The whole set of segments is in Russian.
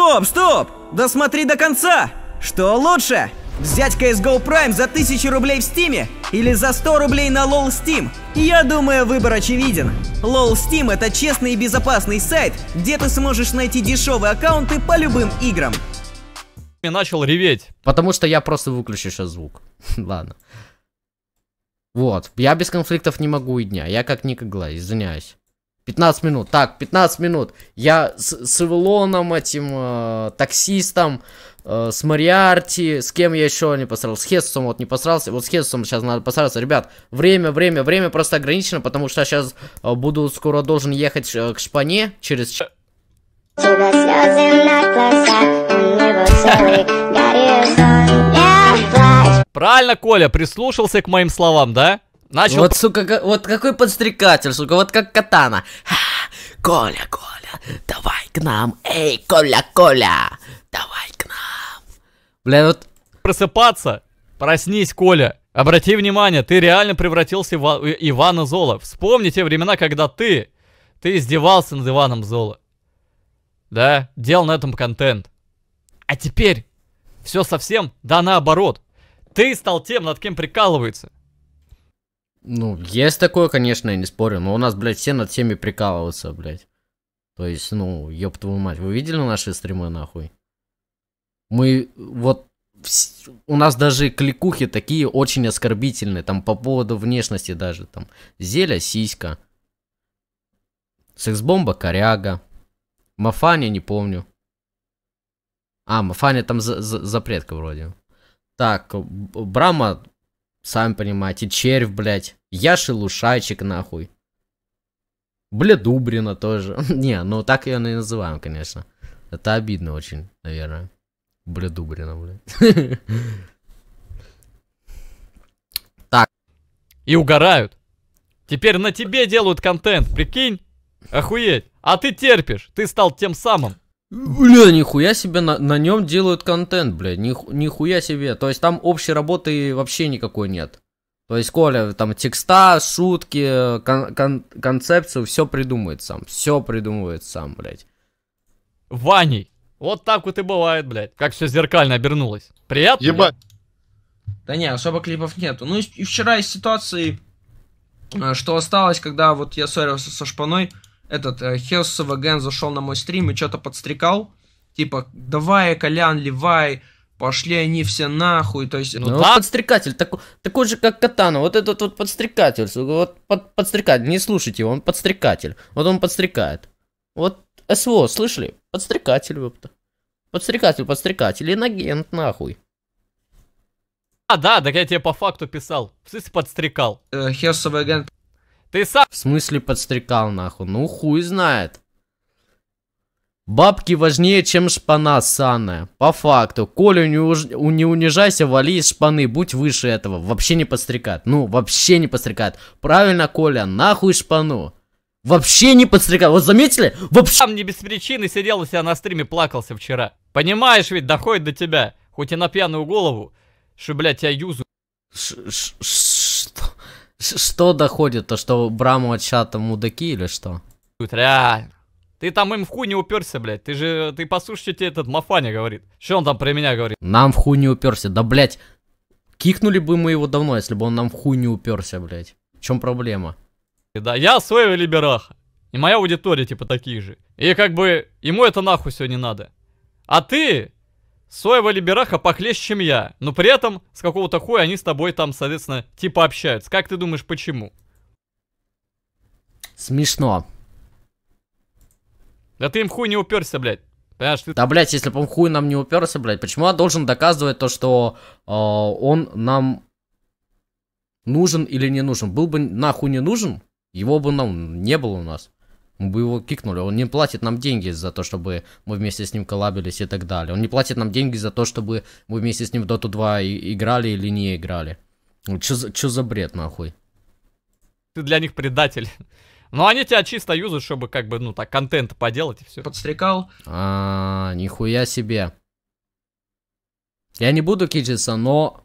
Стоп, стоп! Досмотри до конца! Что лучше? Взять CSGO Prime за 1000 рублей в Стиме или за 100 рублей на LOL Steam? Я думаю, выбор очевиден. LOL Steam это честный и безопасный сайт, где ты сможешь найти дешевые аккаунты по любым играм. Я начал реветь. Потому что я просто выключу сейчас звук. Ладно. Вот, я без конфликтов не могу и дня, я как Ника Глай, извиняюсь. 15 минут. Так, 15 минут. Я с, с Эвелоном, этим э, таксистом, э, с Мариарти, с кем я еще не посрался. С Хесусом вот не посрался. Вот с Хесусом сейчас надо посраться. Ребят, время, время, время просто ограничено, потому что сейчас э, буду скоро должен ехать э, к шпане через... Правильно, Коля, прислушался к моим словам, да? Начал... Вот, сука, как, вот какой подстрекатель, сука, вот как катана. Ха, Коля, Коля, давай к нам. Эй, Коля, Коля, давай к нам. Бля, вот... Просыпаться. Проснись, Коля. Обрати внимание, ты реально превратился в Ивана Зола. Вспомни те времена, когда ты... Ты издевался над Иваном Зола. Да, делал на этом контент. А теперь все совсем да наоборот. Ты стал тем, над кем прикалывается. Ну, есть такое, конечно, я не спорю, но у нас, блядь, все над всеми прикалываются, блядь. То есть, ну, ёб твою мать, вы видели наши стримы, нахуй? Мы, вот, у нас даже кликухи такие очень оскорбительные, там, по поводу внешности даже, там, зеля, сиська, секс-бомба, коряга, мафаня, не помню. А, мафаня там за за запретка вроде. Так, Брама Сами понимаете, червь, блядь. Яши Лушайчик, нахуй. Бля, Дубрина тоже. Не, ну так ее не называем, конечно. Это обидно очень, наверное. Бля, Дубрина, бля. Так. И угорают. Теперь на тебе делают контент, прикинь? Охуеть. А ты терпишь. Ты стал тем самым Бля, нихуя себе на, на нем делают контент, бля, них, нихуя себе. То есть там общей работы вообще никакой нет. То есть Коля там текста, шутки, кон, кон, концепцию, все придумывает сам. Все придумывает сам, блядь. Ваней. Вот так вот и бывает, блядь. Как все зеркально обернулось. Приятно? Ебать. Да не, особо клипов нету. Ну и, и вчера из ситуации, а, что осталось, когда вот я ссорился со шпаной, этот э, Хессова зашел на мой стрим и что-то подстрекал. Типа, давай, Колян, Левай, пошли они все нахуй, то есть... Ну, ну да? подстрекатель, так, такой же, как Катана, вот этот вот подстрекатель, вот под, подстрекатель, не слушайте его, он подстрекатель, вот он подстрекает. Вот СВО, слышали? Подстрекатель, ёпта. Подстрекатель, подстрекатель, инагент, нахуй. А, да, так я тебе по факту писал, в смысле подстрекал. Э, Херсовый ты сам... В смысле подстрекал нахуй? Ну хуй знает. Бабки важнее, чем шпана ссаная. По факту. Коля, не, уж... не унижайся, вали из шпаны, будь выше этого. Вообще не подстрекает. Ну, вообще не подстрекает. Правильно, Коля, нахуй шпану. Вообще не подстрекает. Вот заметили? Вообще... Сам не без причины сидел у себя на стриме, плакался вчера. Понимаешь ведь, доходит до тебя. Хоть и на пьяную голову. Что, блядь, я юзу. Ш -ш -ш что доходит? То, что Браму от чата мудаки или что? Тут реально. Ты там им в хуй не уперся, блядь. Ты же, ты послушай, что тебе этот Мафаня говорит. Что он там про меня говорит? Нам в хуй не уперся. Да, блядь, кикнули бы мы его давно, если бы он нам в хуй не уперся, блядь. В чем проблема? Да, я своего либераха. И моя аудитория, типа, такие же. И как бы, ему это нахуй все не надо. А ты, Соева либераха похлеще, чем я, но при этом с какого-то хуя они с тобой там, соответственно, типа общаются. Как ты думаешь, почему? Смешно. Да ты им хуй не уперся, блядь. Понимаешь, ты... Да, блядь, если бы он хуй нам не уперся, блядь, почему я должен доказывать то, что э, он нам нужен или не нужен? Был бы нахуй не нужен, его бы нам не было у нас мы бы его кикнули. Он не платит нам деньги за то, чтобы мы вместе с ним коллабились и так далее. Он не платит нам деньги за то, чтобы мы вместе с ним в Dota 2 играли или не играли. Ну, чё за, чё за бред, нахуй? Ты для них предатель. Ну, они тебя чисто юзают, чтобы как бы, ну, так, контент поделать и все. Подстрекал. А, -а, -а нихуя себе. Я не буду кичиться, но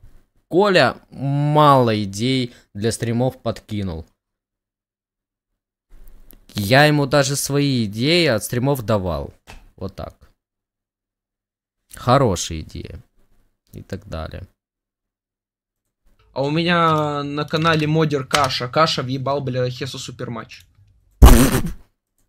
Коля мало идей для стримов подкинул. Я ему даже свои идеи от стримов давал. Вот так. Хорошие идеи. И так далее. А у меня на канале модер Каша. Каша въебал, бля, Хесу суперматч.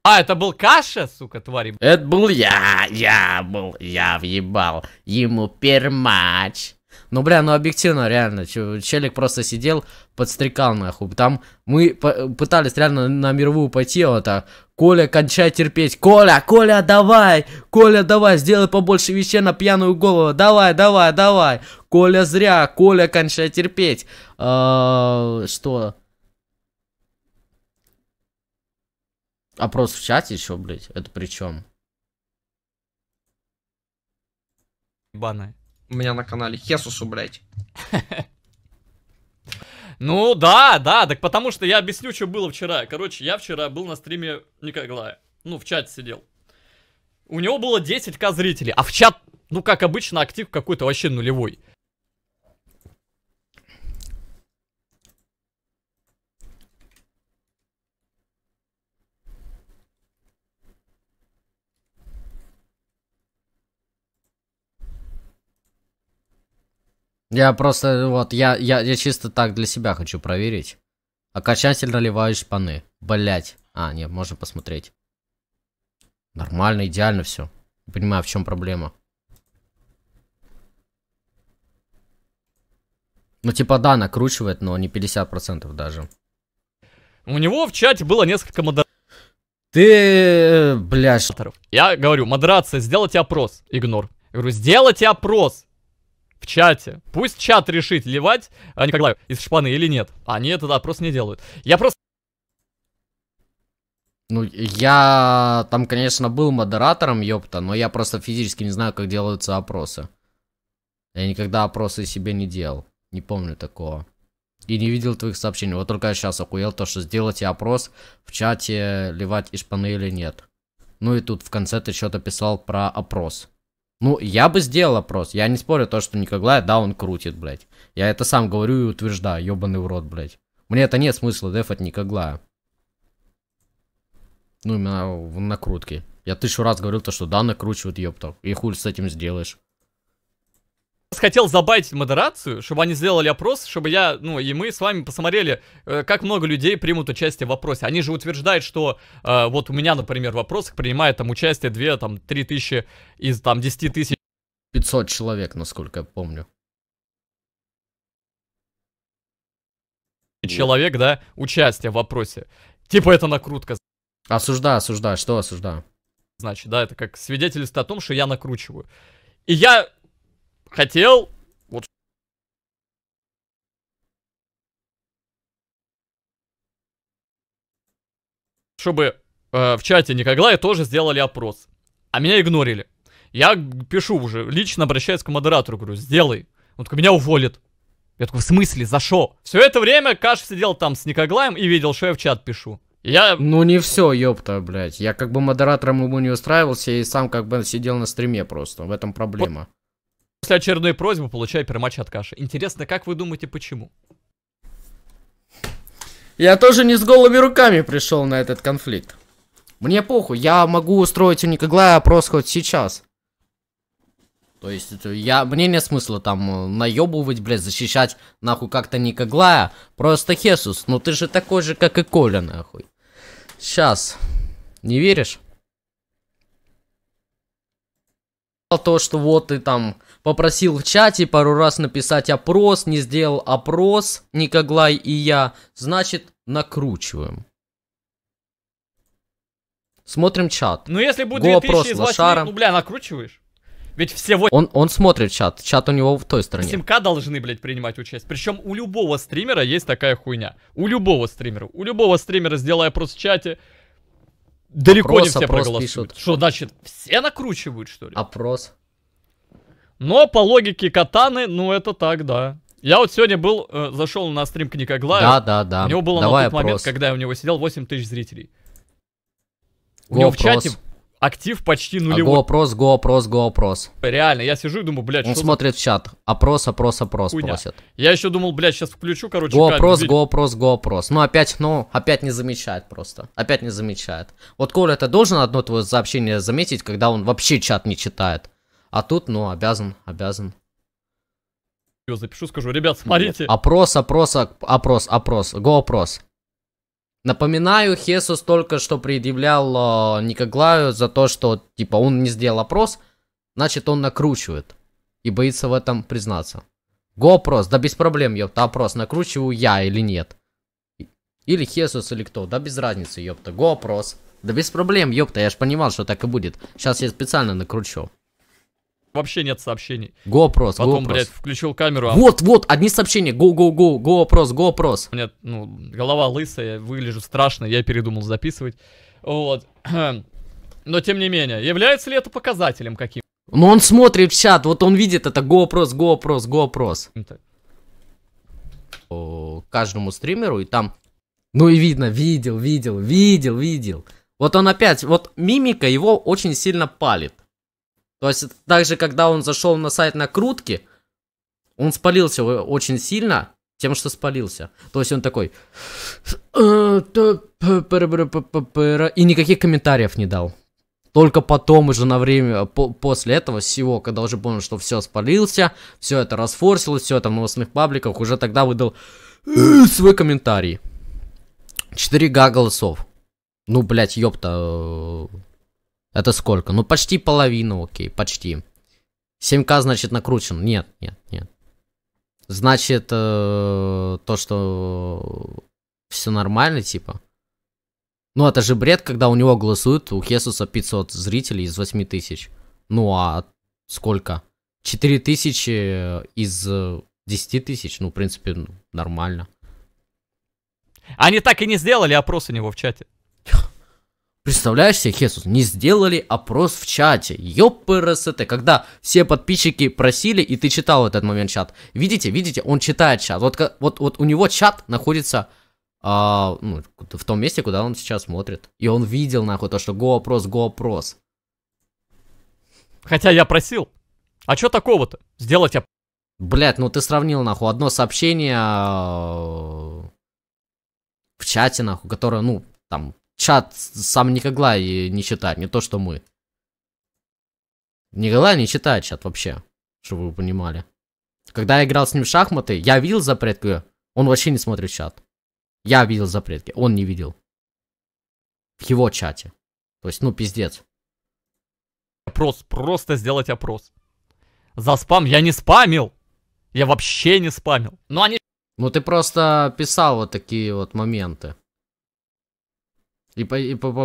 А, это был Каша, сука, твари. Это был я, я был, я въебал ему пермач. Ну, бля, ну объективно, реально, челик просто сидел, подстрекал нахуй. Там мы пытались реально на мировую пойти, а вот так. Коля, кончай терпеть. Коля, Коля, давай! Коля, давай, сделай побольше вещей на пьяную голову. Давай, давай, давай. Коля, зря. Коля, кончай терпеть. А, что? Опрос в чате еще, блядь. Это при чем? Ебаная у меня на канале. Хесусу, блядь. Ну да, да, так потому что я объясню, что было вчера. Короче, я вчера был на стриме Николая. Ну, в чате сидел. У него было 10к зрителей, а в чат, ну, как обычно, актив какой-то вообще нулевой. Я просто, вот, я, я, я чисто так для себя хочу проверить. Окончательно ливаю шпаны. Блять. А, нет, можно посмотреть. Нормально, идеально все. Не понимаю, в чем проблема. Ну, типа, да, накручивает, но не 50% даже. У него в чате было несколько модераторов. Ты, э, блядь. Я говорю, модерация, сделайте опрос. Игнор. Я говорю, сделайте опрос в чате. Пусть чат решит, ливать а как Николаю из шпаны или нет. Они это, да, просто не делают. Я просто... Ну, я там, конечно, был модератором, ёпта, но я просто физически не знаю, как делаются опросы. Я никогда опросы себе не делал. Не помню такого. И не видел твоих сообщений. Вот только я сейчас охуел то, что сделайте опрос в чате, ливать из шпаны или нет. Ну и тут в конце ты что-то писал про опрос. Ну, я бы сделал опрос. Я не спорю то, что Николай, да, он крутит, блядь. Я это сам говорю и утверждаю, ёбаный урод, блядь. Мне это нет смысла дефать Никоглая. Ну, именно в накрутке. Я тысячу раз говорил то, что да, накручивают, ёпта. И хуй с этим сделаешь хотел забайтить модерацию, чтобы они сделали опрос, чтобы я, ну, и мы с вами посмотрели, э, как много людей примут участие в опросе. Они же утверждают, что э, вот у меня, например, в вопросах принимает там участие 2, там, 3 тысячи из, там, 10 тысяч. 500 человек, насколько я помню. Человек, да, участие в опросе. Типа это накрутка. Осуждаю, осуждаю, что осуждаю? Значит, да, это как свидетельство о том, что я накручиваю. И я Хотел? Вот. Чтобы э, в чате Никоглая тоже сделали опрос. А меня игнорили. Я пишу уже, лично обращаюсь к модератору, говорю, сделай. Он такой, меня уволит. Я такой, в смысле, за шо? Все это время Каш сидел там с Никоглаем и видел, что я в чат пишу. Я... Ну не все, ёпта, блядь. Я как бы модератором ему не устраивался и сам как бы сидел на стриме просто. В этом проблема. После очередной просьбы получаю пермач от каши. Интересно, как вы думаете, почему? Я тоже не с голыми руками пришел на этот конфликт. Мне похуй, я могу устроить у Николая опрос хоть сейчас. То есть это я, мне нет смысла там э, наебывать, блядь, защищать нахуй как-то Никоглая. Просто Хесус, ну ты же такой же, как и Коля, нахуй. Сейчас. Не веришь? то, что вот ты там попросил в чате пару раз написать опрос, не сделал опрос, Никоглай и я, значит, накручиваем. Смотрим чат. Ну, если будет Го 2000 из лошара. ну, бля, накручиваешь. Ведь все вот Он, он смотрит чат, чат у него в той стороне. СМК должны, блядь, принимать участие. Причем у любого стримера есть такая хуйня. У любого стримера. У любого стримера, сделая опрос в чате, далеко опрос, не все опрос проголосуют. Пишут. Что значит, все накручивают, что ли? Опрос. Но по логике катаны, ну это так, да. Я вот сегодня был, э, зашел на стрим к Да, да, да. У него было на тот опрос. момент, когда я у него сидел, 8 тысяч зрителей. Go у него опрос. в чате актив почти а нулевой. А Гопрос, Гопрос, Гопрос. Реально, я сижу и думаю, блядь, Он что смотрит за... в чат. Опрос, опрос, опрос Хуйня. просит. Я еще думал, блядь, сейчас включу, короче. Гопрос, камеру, Гопрос, Гопрос. Ну опять, ну, опять не замечает просто. Опять не замечает. Вот Коля, ты должен одно твое сообщение заметить, когда он вообще чат не читает. А тут, ну, обязан, обязан. Я запишу, скажу, ребят, смотрите. Опрос, опрос, опрос, опрос, го Напоминаю, Хесус только что предъявлял э, Никоглаю за то, что типа он не сделал опрос, значит он накручивает и боится в этом признаться. Гопрос, да без проблем, ёпта, опрос накручиваю я или нет. Или Хесус, или кто, да без разницы, ёпта, гопрос. Да без проблем, ёпта, я ж понимал, что так и будет. Сейчас я специально накручу вообще нет сообщений. Го опрос, Потом, го блядь, включил камеру. А... Вот, вот, одни сообщения. Го, го, го, го опрос, го опрос. У меня, ну, голова лысая, выгляжу страшно, я передумал записывать. Вот. Но тем не менее, является ли это показателем каким? Но он смотрит в чат, вот он видит это го опрос, го опрос, го опрос. Каждому стримеру и там... Ну и видно, видел, видел, видел, видел. Вот он опять, вот мимика его очень сильно палит. То есть, также, когда он зашел на сайт накрутки, он спалился очень сильно тем, что спалился. То есть он такой... И никаких комментариев не дал. Только потом уже на время, по после этого всего, когда уже понял, что все спалился, все это расфорсилось, все это в новостных пабликах, уже тогда выдал э, свой комментарий. 4 га голосов. Ну, блять, ёпта. Э, это сколько? Ну, почти половину, окей, почти. 7К, значит, накручен. Нет, нет, нет. Значит, э, то, что все нормально, типа. Ну, это же бред, когда у него голосуют, у Хесуса 500 зрителей из 8 тысяч. Ну, а сколько? 4 тысячи э, из 10 э, тысяч, ну, в принципе, ну, нормально. Они так и не сделали опрос у него в чате. Представляешь себе, Хесус, не сделали опрос в чате. Ёппрст, когда все подписчики просили, и ты читал этот момент чат. Видите, видите, он читает чат. Вот, вот, вот у него чат находится а, ну, в том месте, куда он сейчас смотрит. И он видел, нахуй, то, что го-опрос, го-опрос. Хотя я просил. А чё такого-то? Сделать оп... Блять, ну ты сравнил, нахуй, одно сообщение а, в чате, нахуй, которое, ну, там, чат сам и не читает, не то, что мы. Николай не читает чат вообще, чтобы вы понимали. Когда я играл с ним в шахматы, я видел запретки, он вообще не смотрит чат. Я видел запретки, он не видел. В его чате. То есть, ну, пиздец. Опрос, просто сделать опрос. За спам я не спамил. Я вообще не спамил. Ну они... Ну, ты просто писал вот такие вот моменты. И, по,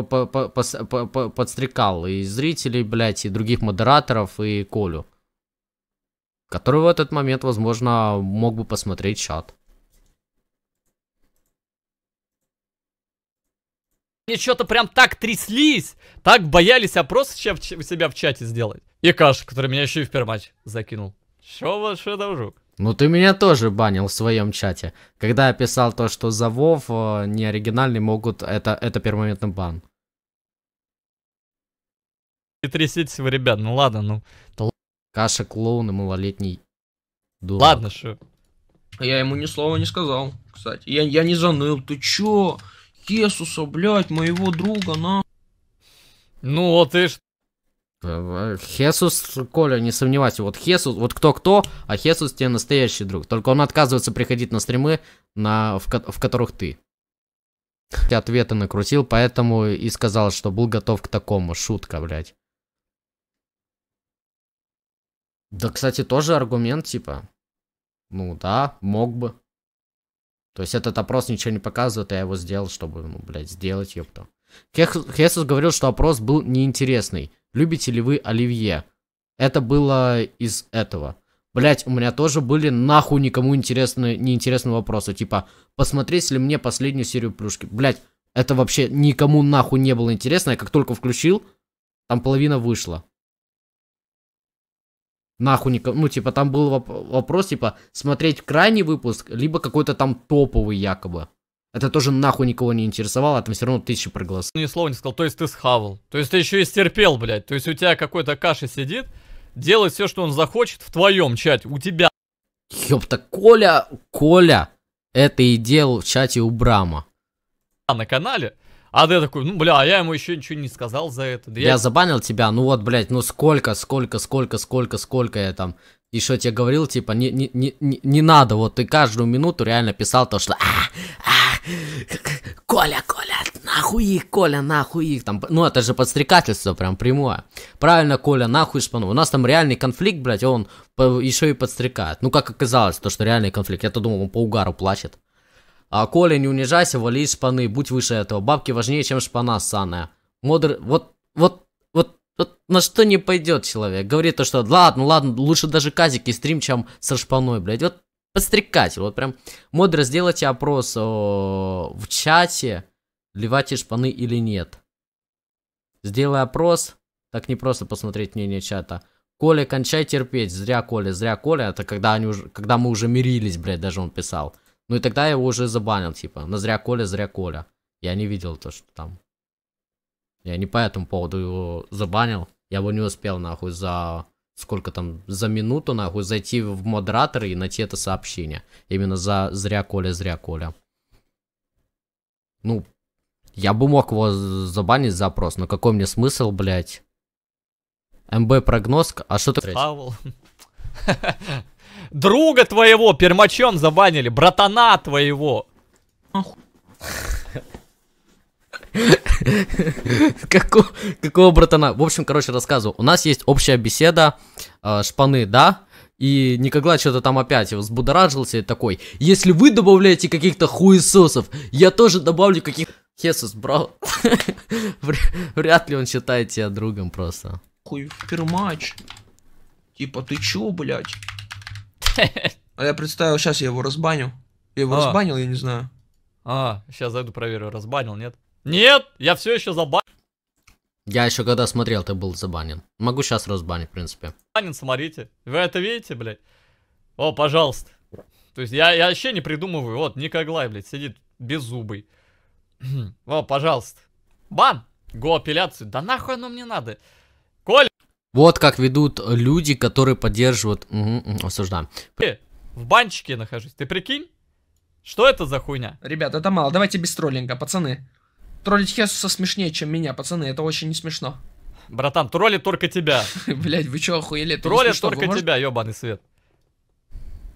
по, по, по, по, подстрекал и зрителей, блядь, и других модераторов, и Колю. Который в этот момент, возможно, мог бы посмотреть чат. Мне что-то прям так тряслись, так боялись опросы себя в чате сделать. И Каш, который меня еще и в пермач закинул. Чё вас, что жук? Ну ты меня тоже банил в своем чате, когда я писал то, что за Вов э, не оригинальный могут это это перманентный бан. И тряситесь вы, ребят, ну ладно, ну. Каша клоун и малолетний. Дурак. Ладно, что. Я ему ни слова не сказал, кстати. Я, я не заныл, ты чё? Есуса, блядь, моего друга, на. Ну вот ты что? Хесус, Коля, не сомневайся, вот Хесус, вот кто-кто, а Хесус тебе настоящий друг. Только он отказывается приходить на стримы, на, в, в которых ты. Ответы накрутил, поэтому и сказал, что был готов к такому. Шутка, блядь. Да, кстати, тоже аргумент, типа. Ну да, мог бы. То есть этот опрос ничего не показывает, а я его сделал, чтобы, ну, блядь, сделать, ёпта. Хесус говорил, что опрос был неинтересный. Любите ли вы Оливье? Это было из этого. Блять, у меня тоже были нахуй никому интересные, неинтересные вопросы. Типа, посмотреть ли мне последнюю серию плюшки? Блять, это вообще никому нахуй не было интересно. Я как только включил, там половина вышла. Нахуй никому. Ну, типа, там был воп вопрос, типа, смотреть крайний выпуск, либо какой-то там топовый якобы. Это тоже нахуй никого не интересовало, а там все равно тысячи проголосов. Ни слова не сказал, то есть ты схавал. То есть ты еще и стерпел, блядь. То есть у тебя какой-то каша сидит, делает все, что он захочет в твоем чате, у тебя. Ёпта, Коля, Коля, это и делал в чате у Брама. А на канале? А ты такой, ну, бля, а я ему еще ничего не сказал за это. Да я... я забанил тебя, ну вот, блядь, ну сколько, сколько, сколько, сколько, сколько я там и что тебе говорил, типа, не, не, не, не надо, вот ты каждую минуту реально писал то, что а, а, Коля, Коля, нахуй их, Коля, нахуй их. Там, ну, это же подстрекательство прям прямое. Правильно, Коля, нахуй шпану. У нас там реальный конфликт, блядь, он еще и подстрекает. Ну, как оказалось, то, что реальный конфликт. Я-то думал, он по угару плачет. А Коля, не унижайся, вали шпаны, будь выше этого. Бабки важнее, чем шпана саная. Модер, вот, вот, вот, вот на что не пойдет человек. Говорит то, что ладно, ладно, лучше даже казики стрим, чем со шпаной, блядь. Вот подстрекатель. Вот прям модро сделайте опрос о, в чате, ливать шпаны или нет. Сделай опрос. Так не просто посмотреть мнение чата. Коля, кончай терпеть. Зря Коля, зря Коля. Это когда, они уже, когда мы уже мирились, блядь, даже он писал. Ну и тогда я его уже забанил, типа. на зря Коля, зря Коля. Я не видел то, что там. Я не по этому поводу его забанил. Я бы не успел, нахуй, за сколько там, за минуту, нахуй, зайти в модератор и найти это сообщение. Именно за зря Коля, зря Коля. Ну, я бы мог его забанить запрос, но какой мне смысл, блядь? МБ прогноз, а что ты... Павел. Друга твоего пермачом забанили, братана твоего. Какого, какого братана? В общем, короче, рассказываю. У нас есть общая беседа, а, шпаны, да? И Никогла что-то там опять взбудоражился и такой, если вы добавляете каких-то хуесосов, я тоже добавлю каких... Хесус, бро. Вряд ли он считает тебя другом просто. Хуй пермач. Типа, ты чё, блядь? А я представил, сейчас я его разбаню. Я его а. разбанил, я не знаю. А, сейчас зайду проверю, разбанил, нет? Нет, я все еще забанен. Я еще когда смотрел, ты был забанен. Могу сейчас разбанить, в принципе. Банен, смотрите. Вы это видите, блядь? О, пожалуйста. То есть я, я вообще не придумываю. Вот, Никоглай, блядь, сидит беззубый. О, пожалуйста. Бан! Го апелляцию. Да нахуй оно мне надо? Коль. Вот как ведут люди, которые поддерживают... Угу, осуждаем. В банчике нахожусь. Ты прикинь? Что это за хуйня? Ребят, это мало. Давайте без троллинга, пацаны. Троллить Хесуса смешнее, чем меня, пацаны, это очень не смешно. Братан, троллит только тебя. Блять, вы чё охуели? Это троллит смешно, только тебя, ёбаный свет.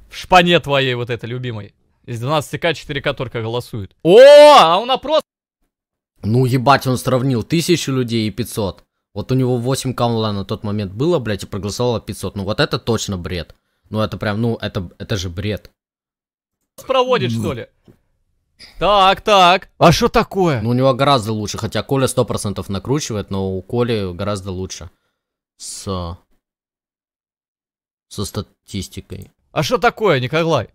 В шпане твоей вот этой любимой. Из 12к 4к только голосуют. О, а он опрос... Ну ебать, он сравнил тысячу людей и 500. Вот у него 8к на тот момент было, блядь, и проголосовало 500. Ну вот это точно бред. Ну это прям, ну это, это же бред. Проводит ну, что ли? Так, так. А что такое? Ну, у него гораздо лучше, хотя Коля сто процентов накручивает, но у Коли гораздо лучше. С... Со статистикой. А что такое, Николай?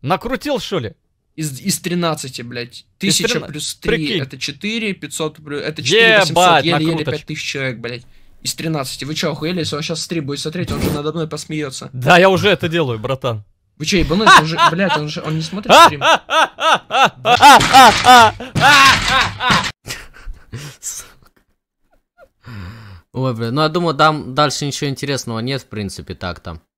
Накрутил, что ли? Из, из 13, блядь. 1000 13... плюс 3, Прикинь. это 4, 500 плюс... Это 4, 800, еле-еле 5000 человек, блядь. Из 13. Вы чё, охуели? Если он сейчас стрим будет смотреть, он же надо мной посмеется. Да, я уже это делаю, братан. Вы че, ебанулись? Он же, блядь, он же, он не смотрит стрим. Ой, блин, ну я думаю, там дальше ничего интересного нет, в принципе, так там.